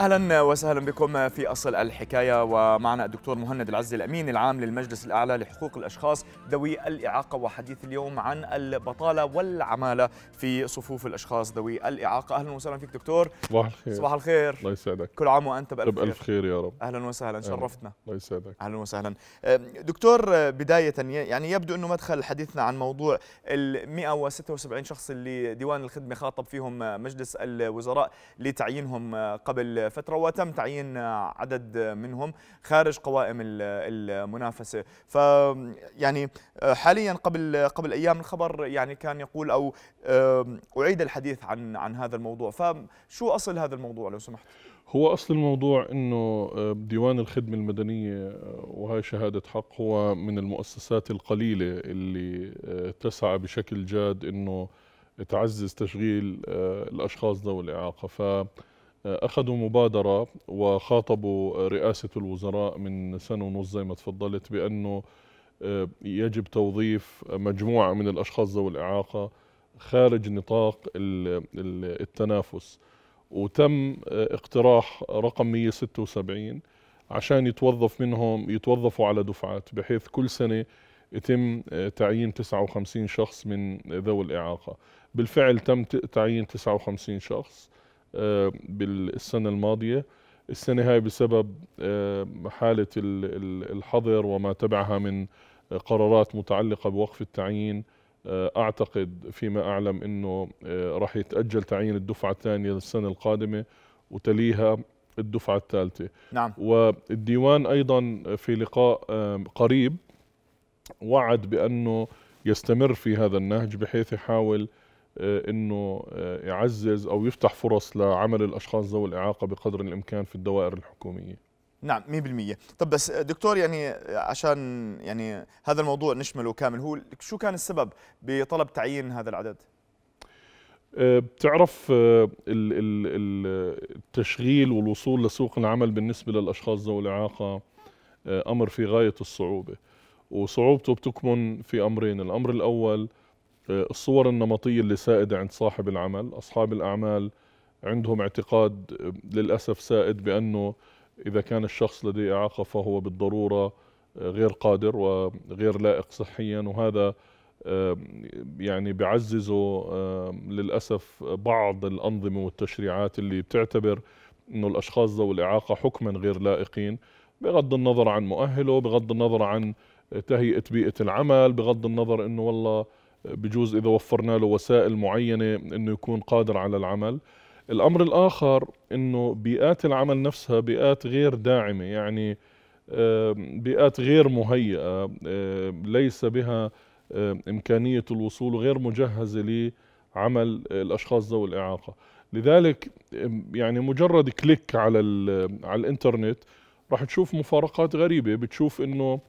اهلا وسهلا بكم في اصل الحكايه ومعنا الدكتور مهند العزي الامين العام للمجلس الاعلى لحقوق الاشخاص ذوي الاعاقه وحديث اليوم عن البطاله والعماله في صفوف الاشخاص ذوي الاعاقه اهلا وسهلا فيك دكتور صباح الخير صباح الخير الله يسعدك كل عام وانت بالف طيب، خير بالف خير يا رب اهلا وسهلا شرفتنا الله يسعدك اهلا وسهلا دكتور بدايه يعني يبدو انه مدخل حديثنا عن موضوع ال 176 شخص اللي ديوان الخدمه خاطب فيهم مجلس الوزراء لتعيينهم قبل فترة وتم تعيين عدد منهم خارج قوائم المنافسة ف يعني حاليا قبل قبل أيام الخبر يعني كان يقول أو أعيد الحديث عن عن هذا الموضوع فشو أصل هذا الموضوع لو سمحت؟ هو اصل الموضوع انه أه، ديوان الخدمه المدنيه أه، وهي شهاده حق هو من المؤسسات القليله اللي أه، تسعى بشكل جاد انه تعزز تشغيل الاشخاص ذوي الاعاقه ف أخذوا مبادرة وخاطبوا رئاسة الوزراء من سنة ونص زي ما تفضلت بأنه آه، يجب توظيف مجموعة من الأشخاص ذوي الإعاقة خارج نطاق التنافس وتم آه، اقتراح رقم 176 عشان يتوظف منهم يتوظفوا على دفعات بحيث كل سنة يتم آه، تعيين 59 شخص من ذوي الإعاقة بالفعل تم تعيين 59 شخص آه، بالسنة الماضية السنة هاي بسبب آه، حالة الحظر وما تبعها من قرارات متعلقة بوقف التعيين آه، أعتقد فيما أعلم أنه راح يتأجل تعيين الدفعة الثانية للسنة القادمة وتليها الدفعة الثالثة نعم. والديوان أيضا في لقاء قريب وعد بأنه يستمر في هذا النهج بحيث يحاول آه، انه آه، يعزز او يفتح فرص لعمل الاشخاص ذوي الاعاقه بقدر الامكان في الدوائر الحكوميه نعم 100% طب بس آه، دكتور يعني عشان يعني هذا الموضوع نشمله كامل هو شو كان السبب بطلب تعيين هذا العدد بتعرف التشغيل والوصول لسوق العمل بالنسبة للأشخاص ذوي الإعاقة أمر في غاية الصعوبة وصعوبته بتكمن في أمرين الأمر الأول الصور النمطية اللي سائدة عند صاحب العمل أصحاب الأعمال عندهم اعتقاد آه، للأسف سائد بأنه إذا كان الشخص لديه إعاقة فهو بالضرورة آه، غير قادر وغير لائق صحيا وهذا آه، يعني بعززه للأسف بعض الأنظمة والتشريعات اللي بتعتبر أنه الأشخاص ذوي الإعاقة حكما غير لائقين بغض النظر عن مؤهله بغض النظر عن تهيئة بيئة العمل بغض النظر أنه والله بجوز إذا وفرنا له وسائل معينة أنه يكون قادر على العمل الأمر الآخر أنه بيئات العمل نفسها بيئات غير داعمة يعني بيئات غير مهيئة ليس بها إمكانية الوصول غير مجهزة لعمل الأشخاص ذوي الإعاقة لذلك يعني مجرد كليك على, على الإنترنت راح تشوف مفارقات غريبة بتشوف أنه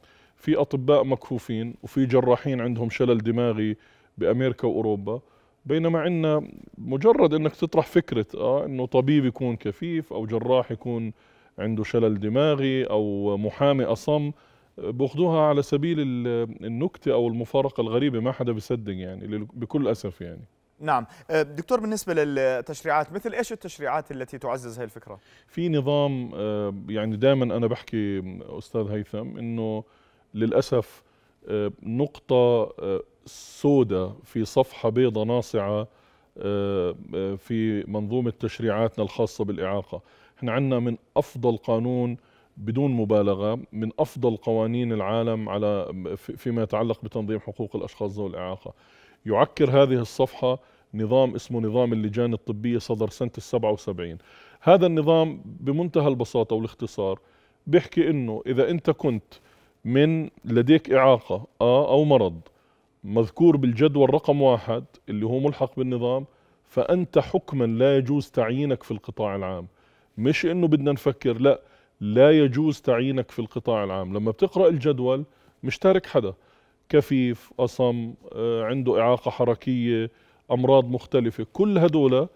في اطباء مكفوفين وفي جراحين عندهم شلل دماغي بامريكا واوروبا بينما عندنا مجرد انك تطرح فكره اه انه طبيب يكون كفيف او جراح يكون عنده شلل دماغي او محامي اصم باخذوها على سبيل النكته او المفارقه الغريبه ما حدا بيصدق يعني بكل اسف يعني نعم أه، دكتور بالنسبة للتشريعات مثل إيش التشريعات التي تعزز هذه الفكرة؟ في نظام أه، يعني دائما أنا بحكي أستاذ هيثم أنه للأسف آه، نقطة آه، سوداء في صفحة بيضة ناصعة آه، في منظومة تشريعاتنا الخاصة بالإعاقة احنا عندنا من أفضل قانون بدون مبالغة من أفضل قوانين العالم على فيما يتعلق بتنظيم حقوق الأشخاص ذوي الإعاقة يعكر هذه الصفحة نظام اسمه نظام اللجان الطبية صدر سنة السبعة وسبعين هذا النظام بمنتهى البساطة والاختصار بيحكي انه اذا انت كنت من لديك إعاقة آه، أو مرض مذكور بالجدول رقم واحد اللي هو ملحق بالنظام فأنت حكما لا يجوز تعيينك في القطاع العام مش إنه بدنا نفكر لا لا يجوز تعيينك في القطاع العام لما بتقرأ الجدول مش تارك حدا كفيف أصم آه، عنده إعاقة حركية أمراض مختلفة كل هدول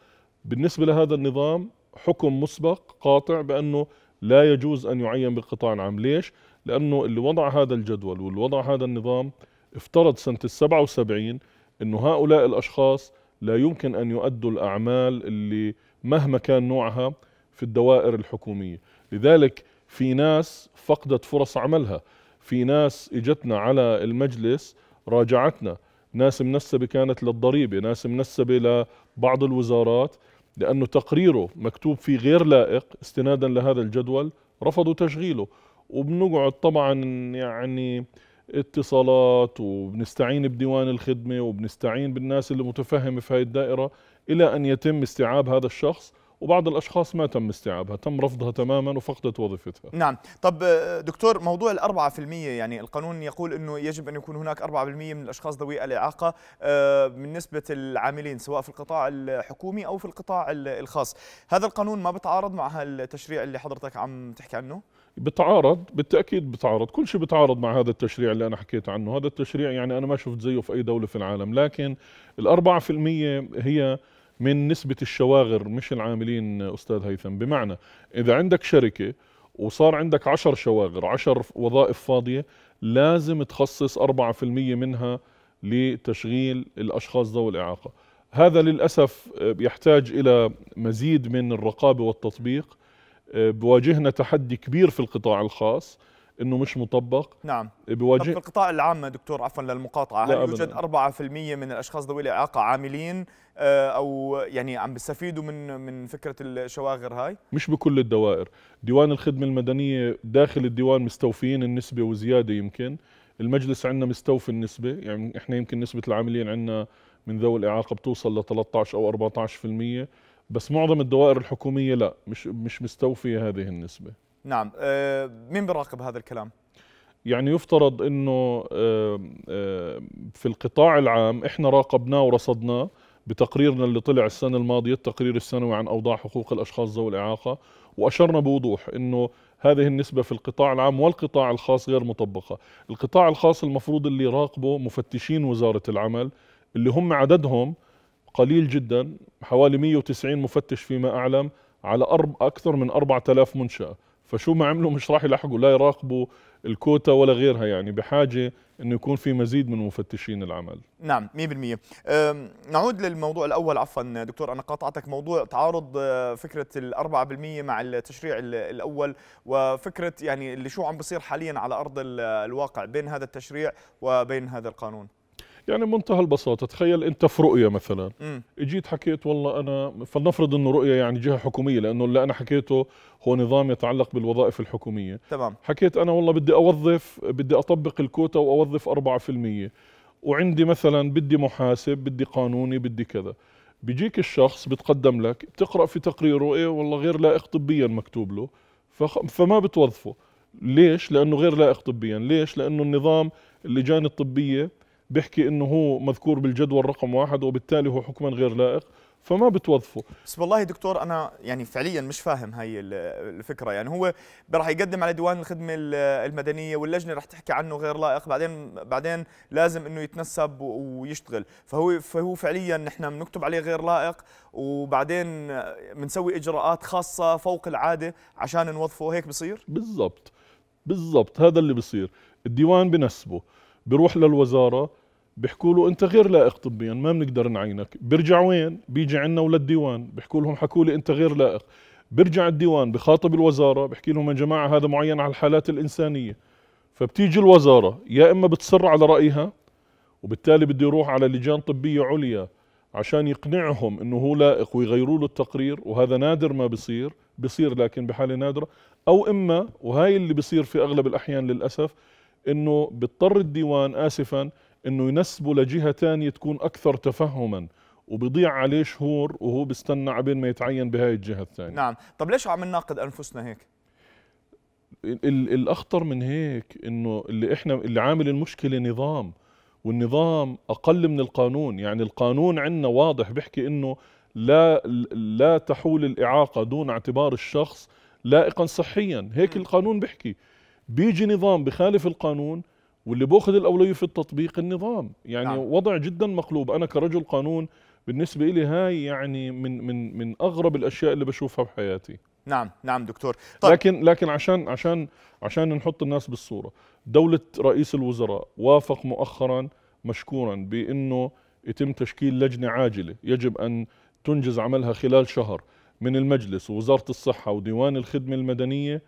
بالنسبة لهذا النظام حكم مسبق قاطع بأنه لا يجوز أن يعين بالقطاع العام ليش؟ لأنه اللي وضع هذا الجدول واللي وضع هذا النظام افترض سنة ال 77 أنه هؤلاء الأشخاص لا يمكن أن يؤدوا الأعمال اللي مهما كان نوعها في الدوائر الحكومية لذلك في ناس فقدت فرص عملها في ناس اجتنا على المجلس راجعتنا ناس منسبة كانت للضريبة ناس منسبة لبعض الوزارات لأنه تقريره مكتوب فيه غير لائق استنادا لهذا الجدول رفضوا تشغيله وبنقعد طبعا يعني اتصالات وبنستعين بديوان الخدمة وبنستعين بالناس اللي متفهمة في هاي الدائرة إلى أن يتم استيعاب هذا الشخص وبعض الأشخاص ما تم استيعابها تم رفضها تماما وفقدت وظيفتها نعم طب آه، دكتور موضوع الأربعة في المية يعني القانون يقول أنه يجب أن يكون هناك أربعة في المية من الأشخاص ذوي الإعاقة آه، من نسبة العاملين سواء في القطاع الحكومي أو في القطاع الخاص هذا القانون ما بتعارض مع هالتشريع اللي حضرتك عم تحكي عنه؟ بتعارض بالتاكيد بتعارض كل شيء بتعارض مع هذا التشريع اللي انا حكيت عنه هذا التشريع يعني انا ما شفت زيه في اي دوله في العالم لكن ال4% هي من نسبة الشواغر مش العاملين أستاذ هيثم بمعنى إذا عندك شركة وصار عندك عشر شواغر عشر وظائف فاضية لازم تخصص 4% منها لتشغيل الأشخاص ذوي الإعاقة هذا للأسف يحتاج إلى مزيد من الرقابة والتطبيق بواجهنا تحدي كبير في القطاع الخاص انه مش مطبق نعم بواجه طب في القطاع العام دكتور عفوا للمقاطعه هل يوجد 4% من الاشخاص ذوي الاعاقه عاملين آه، او يعني عم بيستفيدوا من من فكره الشواغر هاي مش بكل الدوائر ديوان الخدمه المدنيه داخل الديوان مستوفيين النسبه وزياده يمكن المجلس عندنا مستوفي النسبه يعني احنا يمكن نسبه العاملين عندنا من ذوي الاعاقه بتوصل ل 13 او 14% بس معظم الدوائر الحكوميه لا مش مش مستوفيه هذه النسبه نعم آه، مين بيراقب هذا الكلام يعني يفترض انه آه، آه، في القطاع العام احنا راقبناه ورصدناه بتقريرنا اللي طلع السنه الماضيه التقرير السنوي عن اوضاع حقوق الاشخاص ذوي الاعاقه واشرنا بوضوح انه هذه النسبه في القطاع العام والقطاع الخاص غير مطبقه القطاع الخاص المفروض اللي يراقبه مفتشين وزاره العمل اللي هم عددهم قليل جدا حوالي 190 مفتش فيما أعلم على أرب أكثر من 4000 منشأة فشو ما عملوا مش راح يلحقوا لا يراقبوا الكوتا ولا غيرها يعني بحاجة أنه يكون في مزيد من مفتشين العمل نعم 100% نعود للموضوع الأول عفوا دكتور أنا قاطعتك موضوع تعارض آه، فكرة ال 4% مع التشريع الأول وفكرة يعني اللي شو عم بصير حاليا على أرض الواقع بين هذا التشريع وبين هذا القانون يعني منتهى البساطه تخيل انت في رؤيه مثلا اجيت حكيت والله انا فلنفرض انه رؤيه يعني جهه حكوميه لانه اللي انا حكيته هو نظام يتعلق بالوظائف الحكوميه تمام حكيت انا والله بدي اوظف بدي اطبق الكوتا واوظف 4% وعندي مثلا بدي محاسب بدي قانوني بدي كذا بيجيك الشخص بتقدم لك بتقرا في تقريره ايه والله غير لائق طبيا مكتوب له فما بتوظفه ليش لانه غير لائق طبيا ليش لانه النظام اللجان الطبيه بيحكي انه هو مذكور بالجدول رقم واحد وبالتالي هو حكما غير لائق فما بتوظفه بس والله دكتور انا يعني فعليا مش فاهم هاي الفكره يعني هو راح يقدم على ديوان الخدمه المدنيه واللجنه راح تحكي عنه غير لائق بعدين بعدين لازم انه يتنسب ويشتغل فهو فهو فعليا نحن بنكتب عليه غير لائق وبعدين بنسوي اجراءات خاصه فوق العاده عشان نوظفه هيك بصير بالضبط بالضبط هذا اللي بصير الديوان بنسبه بروح للوزاره بيحكوا له انت غير لائق طبيا ما بنقدر نعينك بيرجع وين بيجي عندنا وللديوان بيحكوا لهم حكوا لي انت غير لائق بيرجع الديوان بخاطب الوزاره بحكي لهم يا جماعه هذا معين على الحالات الانسانيه فبتيجي الوزاره يا اما بتصر على رايها وبالتالي بده يروح على لجان طبيه عليا عشان يقنعهم انه هو لائق ويغيروا له التقرير وهذا نادر ما بصير بصير لكن بحاله نادره او اما وهي اللي بصير في اغلب الاحيان للاسف انه بيضطر الديوان اسفا انه ينسبه لجهه تانية تكون اكثر تفهما وبضيع عليه شهور وهو بستنى عبين ما يتعين بهاي الجهه الثانيه نعم طب ليش عم نناقض انفسنا هيك الاخطر من هيك انه اللي احنا اللي عامل المشكله نظام والنظام اقل من القانون يعني القانون عندنا واضح بيحكي انه لا لا تحول الاعاقه دون اعتبار الشخص لائقا صحيا هيك القانون بيحكي بيجي نظام بخالف القانون واللي باخذ الاولويه في التطبيق النظام يعني نعم. وضع جدا مقلوب انا كرجل قانون بالنسبه لي هاي يعني من من من اغرب الاشياء اللي بشوفها بحياتي نعم نعم دكتور طيب. لكن لكن عشان عشان عشان نحط الناس بالصوره دوله رئيس الوزراء وافق مؤخرا مشكورا بانه يتم تشكيل لجنه عاجله يجب ان تنجز عملها خلال شهر من المجلس ووزاره الصحه وديوان الخدمه المدنيه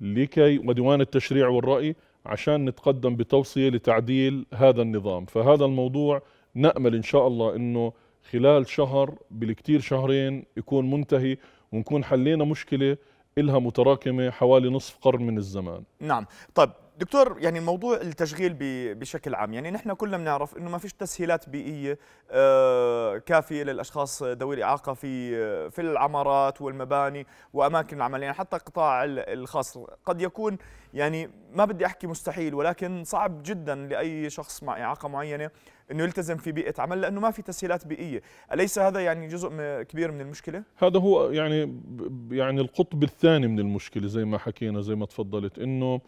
لكي وديوان التشريع والرأي عشان نتقدم بتوصية لتعديل هذا النظام فهذا الموضوع نأمل إن شاء الله أنه خلال شهر بالكتير شهرين يكون منتهي ونكون حلينا مشكلة إلها متراكمة حوالي نصف قرن من الزمان نعم طيب دكتور يعني موضوع التشغيل بشكل عام يعني نحن كلنا بنعرف انه ما فيش تسهيلات بيئيه آه، كافيه للاشخاص ذوي الاعاقه في في العمارات والمباني واماكن العمل يعني حتى القطاع الخاص قد يكون يعني ما بدي احكي مستحيل ولكن صعب جدا لاي شخص مع اعاقه معينه انه يلتزم في بيئه عمل لانه ما في تسهيلات بيئيه، اليس هذا يعني جزء كبير من المشكله؟ هذا هو يعني يعني القطب الثاني من المشكله زي ما حكينا زي ما تفضلت انه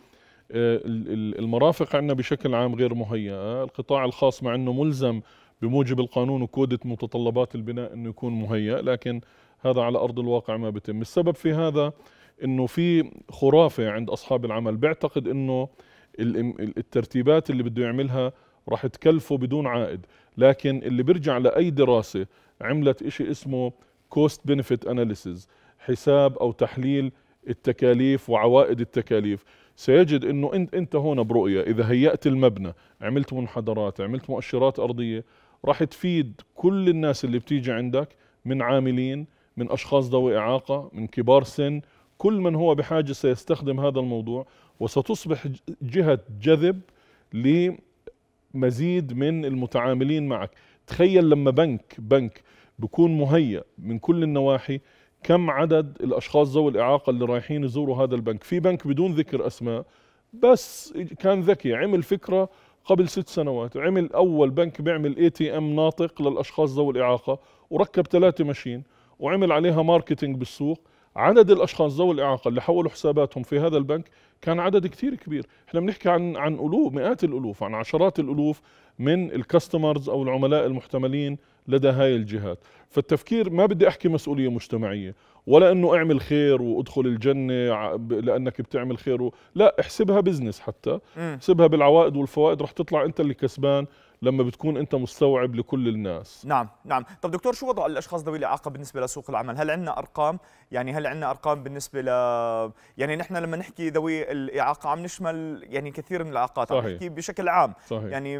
المرافق عندنا بشكل عام غير مهيئة القطاع الخاص مع أنه ملزم بموجب القانون وكودة متطلبات البناء أنه يكون مهيئ لكن هذا على أرض الواقع ما بتم السبب في هذا أنه في خرافة عند أصحاب العمل بيعتقد أنه الترتيبات اللي بده يعملها راح تكلفه بدون عائد لكن اللي بيرجع لأي دراسة عملت إشي اسمه كوست بنفيت أناليسز حساب أو تحليل التكاليف وعوائد التكاليف سيجد انه انت انت هون برؤيه اذا هيأت المبنى عملت منحدرات عملت مؤشرات ارضيه راح تفيد كل الناس اللي بتيجي عندك من عاملين من اشخاص ذوي اعاقه من كبار سن كل من هو بحاجه سيستخدم هذا الموضوع وستصبح جهه جذب لمزيد من المتعاملين معك تخيل لما بنك بنك بكون مهيأ من كل النواحي كم عدد الاشخاص ذوي الاعاقه اللي رايحين يزوروا هذا البنك في بنك بدون ذكر اسماء بس كان ذكي عمل فكره قبل ست سنوات عمل اول بنك بيعمل اي تي ام ناطق للاشخاص ذوي الاعاقه وركب ثلاثه ماشين وعمل عليها ماركتينج بالسوق عدد الاشخاص ذوي الاعاقه اللي حولوا حساباتهم في هذا البنك كان عدد كثير كبير احنا بنحكي عن عن الوف مئات الالوف عن عشرات الالوف من الكاستمرز او العملاء المحتملين لدى هاي الجهات فالتفكير ما بدي احكي مسؤوليه مجتمعيه ولا انه اعمل خير وادخل الجنه لانك بتعمل خير و... لا احسبها بزنس حتى احسبها بالعوائد والفوائد رح تطلع انت اللي كسبان لما بتكون انت مستوعب لكل الناس نعم نعم طب دكتور شو وضع الاشخاص ذوي الاعاقه بالنسبه لسوق العمل هل عندنا ارقام يعني هل عندنا ارقام بالنسبه ل يعني نحن لما نحكي ذوي الاعاقه عم نشمل يعني كثير من الاعاقات صحيح. عم نحكي بشكل عام صحيح. يعني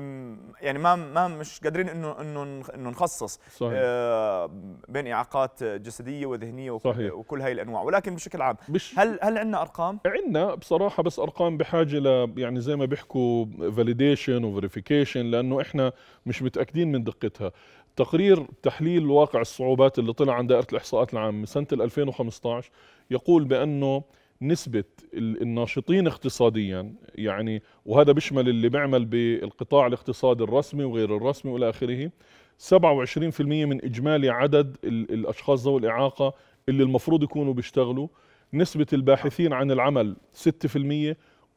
يعني ما ما مش قادرين انه انه انه نخصص صحيح. آه بين اعاقات جسديه وذهنيه وكل, صحيح. وكل هاي الانواع ولكن بشكل عام بش هل هل عندنا ارقام عندنا بصراحه بس ارقام بحاجه ل يعني زي ما بيحكوا فاليديشن وفيريفيكيشن لانه احنا مش متاكدين من دقتها تقرير تحليل واقع الصعوبات اللي طلع عن دائره الاحصاءات العامه سنه 2015 يقول بانه نسبة الناشطين اقتصاديا يعني وهذا بيشمل اللي بيعمل بالقطاع الاقتصادي الرسمي وغير الرسمي والى اخره 27% من اجمالي عدد الاشخاص ذوي الاعاقه اللي المفروض يكونوا بيشتغلوا نسبة الباحثين عن العمل 6%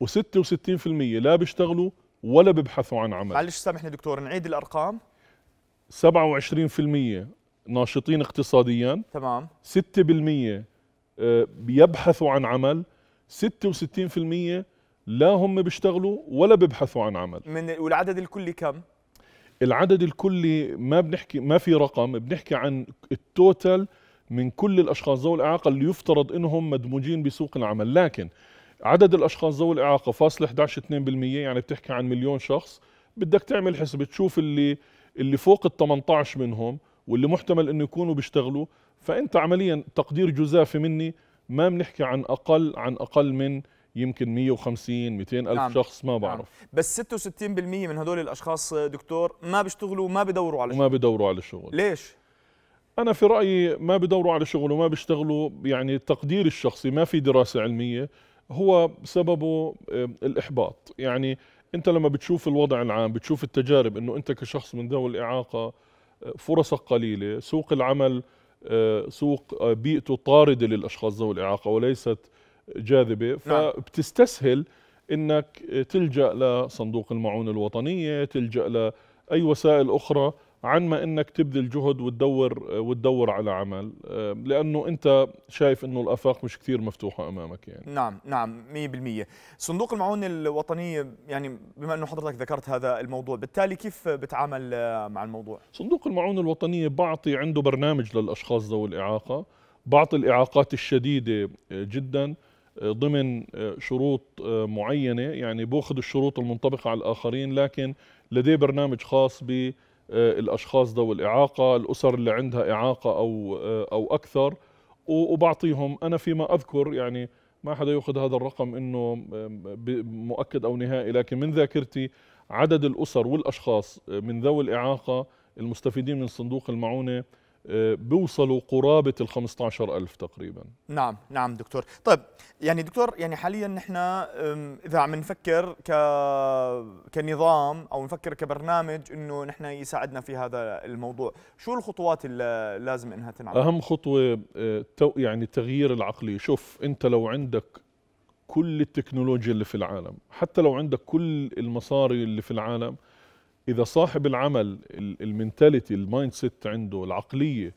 و66% لا بيشتغلوا ولا بيبحثوا عن عمل معلش سامحني دكتور نعيد الارقام 27% ناشطين اقتصاديا تمام 6% آه، بيبحثوا عن عمل 66% لا هم بيشتغلوا ولا بيبحثوا عن عمل من والعدد الكلي كم العدد الكلي ما بنحكي ما في رقم بنحكي عن التوتال من كل الاشخاص ذوي الاعاقه اللي يفترض انهم مدموجين بسوق العمل لكن عدد الاشخاص ذوي الاعاقه فاصل 11 2% يعني بتحكي عن مليون شخص بدك تعمل حسب تشوف اللي اللي فوق ال 18 منهم واللي محتمل انه يكونوا بيشتغلوا فانت عمليا تقدير جزافي مني ما بنحكي عن اقل عن اقل من يمكن 150 200 الف نعم. شخص ما نعم. بعرف نعم. بس 66% من هدول الاشخاص دكتور ما بيشتغلوا وما بدوروا على شغل ما بدوروا على شغل ليش انا في رايي ما بدوروا على شغل وما بيشتغلوا يعني تقديري الشخصي ما في دراسه علميه هو سببه الإحباط يعني أنت لما بتشوف الوضع العام بتشوف التجارب أنه أنت كشخص من ذوي الإعاقة آه، فرصك قليلة سوق العمل آه، سوق آه، بيئته طاردة للأشخاص ذوي الإعاقة وليست جاذبة نعم. فبتستسهل انك تلجا لصندوق المعونه الوطنيه، تلجا لاي وسائل اخرى عن ما انك تبذل جهد وتدور وتدور على عمل آه، لانه انت شايف انه الافاق مش كثير مفتوحه امامك يعني نعم نعم 100% صندوق المعونه الوطنيه يعني بما انه حضرتك ذكرت هذا الموضوع بالتالي كيف بتعامل آه، مع الموضوع صندوق المعونه الوطنيه بعطي عنده برنامج للاشخاص ذوي الاعاقه بعطي الاعاقات الشديده آه، جدا ضمن شروط معينه يعني باخذ الشروط المنطبقه على الاخرين لكن لديه برنامج خاص ب آه، الاشخاص ذوي الاعاقه الاسر اللي عندها اعاقه او آه، او اكثر وبعطيهم انا فيما اذكر يعني ما حدا ياخذ هذا الرقم انه مؤكد او نهائي لكن من ذاكرتي عدد الاسر والاشخاص آه، من ذوي الاعاقه المستفيدين من صندوق المعونه بيوصلوا قرابة ال 15000 تقريبا نعم نعم دكتور طيب يعني دكتور يعني حاليا نحن إذا عم نفكر ك... كنظام أو نفكر كبرنامج أنه نحن يساعدنا في هذا الموضوع شو الخطوات اللي لازم أنها تنعمل؟ أهم خطوة أه، يعني تغيير العقلية شوف أنت لو عندك كل التكنولوجيا اللي في العالم حتى لو عندك كل المصاري اللي في العالم اذا صاحب العمل المينتاليتي المايند سيت عنده العقليه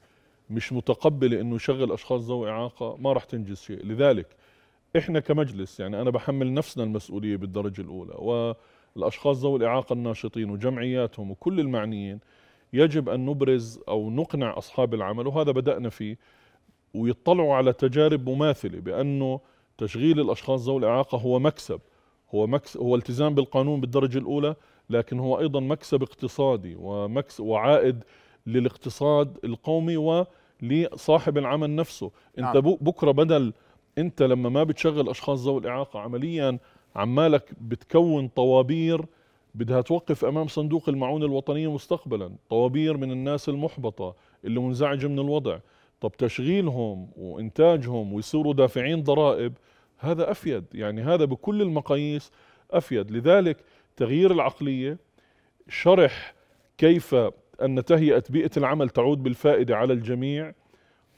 مش متقبله انه يشغل اشخاص ذوي اعاقه ما راح تنجز شيء لذلك احنا كمجلس يعني انا بحمل نفسنا المسؤوليه بالدرجه الاولى والاشخاص ذوي الاعاقه الناشطين وجمعياتهم وكل المعنيين يجب ان نبرز او نقنع اصحاب العمل وهذا بدانا فيه ويطلعوا على تجارب مماثله بانه تشغيل الاشخاص ذوي الاعاقه هو مكسب هو مكسب هو التزام بالقانون بالدرجه الاولى لكن هو أيضا مكسب اقتصادي ومكس وعائد للاقتصاد القومي ولصاحب العمل نفسه نعم. أنت بكرة بدل أنت لما ما بتشغل أشخاص ذوي الإعاقة عمليا عمالك بتكون طوابير بدها توقف امام صندوق المعونه الوطنيه مستقبلا طوابير من الناس المحبطه اللي منزعجه من الوضع طب تشغيلهم وانتاجهم ويصيروا دافعين ضرائب هذا افيد يعني هذا بكل المقاييس افيد لذلك تغيير العقلية شرح كيف أن تهيئة بيئة العمل تعود بالفائدة على الجميع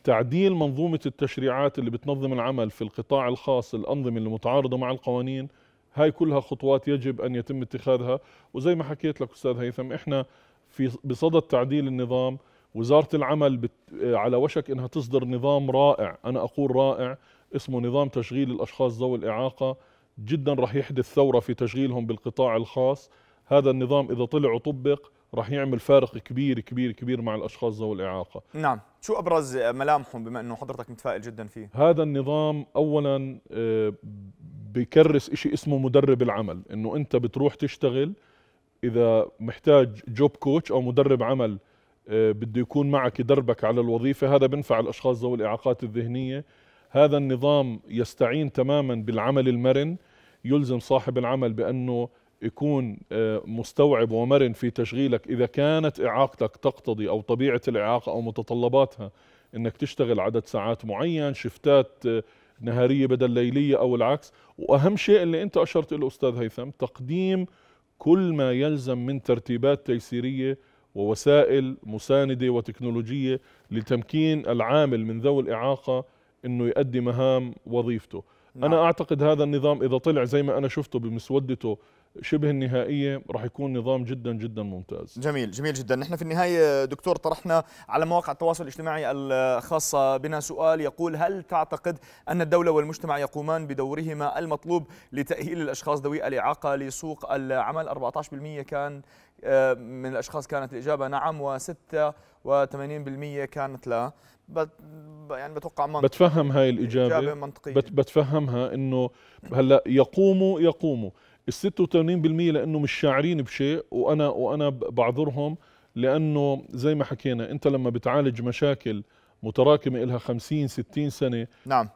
تعديل منظومة التشريعات اللي بتنظم العمل في القطاع الخاص الأنظمة المتعارضة مع القوانين هاي كلها خطوات يجب أن يتم اتخاذها وزي ما حكيت لك أستاذ هيثم إحنا في بصدد تعديل النظام وزارة العمل بت على وشك إنها تصدر نظام رائع أنا أقول رائع اسمه نظام تشغيل الأشخاص ذوي الإعاقة جدا رح يحدث ثورة في تشغيلهم بالقطاع الخاص هذا النظام إذا طلع وطبق رح يعمل فارق كبير كبير كبير مع الأشخاص ذوي الإعاقة نعم شو أبرز ملامحهم بما أنه حضرتك متفائل جدا فيه هذا النظام أولا آه، بكرس إشي اسمه مدرب العمل أنه أنت بتروح تشتغل إذا محتاج جوب كوتش أو مدرب عمل آه، بده يكون معك يدربك على الوظيفة هذا بنفع الأشخاص ذوي الإعاقات الذهنية هذا النظام يستعين تماما بالعمل المرن يلزم صاحب العمل بأنه يكون آه، مستوعب ومرن في تشغيلك إذا كانت إعاقتك تقتضي أو طبيعة الإعاقة أو متطلباتها أنك تشتغل عدد ساعات معين شفتات آه، نهارية بدل ليلية أو العكس وأهم شيء اللي أنت أشرت له أستاذ هيثم تقديم كل ما يلزم من ترتيبات تيسيرية ووسائل مساندة وتكنولوجية لتمكين العامل من ذوي الإعاقة أنه يؤدي مهام وظيفته نعم. أنا أعتقد هذا النظام إذا طلع زي ما أنا شفته بمسودته شبه النهائية راح يكون نظام جدا جدا ممتاز جميل جميل جدا نحن في النهاية دكتور طرحنا على مواقع التواصل الاجتماعي الخاصة بنا سؤال يقول هل تعتقد أن الدولة والمجتمع يقومان بدورهما المطلوب لتأهيل الأشخاص ذوي الإعاقة لسوق العمل 14% كان آه، من الأشخاص كانت الإجابة نعم و86% كانت لا بت يعني بتوقع منطقي بتفهم هاي الاجابه اجابه منطقيه بت بتفهمها انه هلا يقوموا يقوموا ال 86% لانه مش شاعرين بشيء وانا وانا بعذرهم لانه زي ما حكينا انت لما بتعالج مشاكل متراكمه إلها 50 60 سنه نعم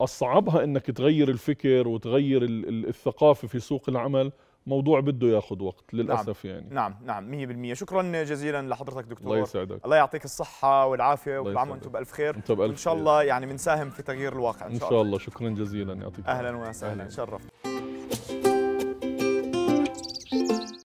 اصعبها انك تغير الفكر وتغير الثقافه في سوق العمل موضوع بده ياخذ وقت نعم، للاسف نعم. يعني نعم نعم 100% شكرا جزيلا لحضرتك دكتور الله يسعدك الله يعطيك الصحه والعافيه وكل عام وانتم بالف خير انت بألف ان شاء الله خير. يعني بنساهم في تغيير الواقع ان شاء الله ان شاء الله شكرا جزيلا يعطيك اهلا وسهلا شرفت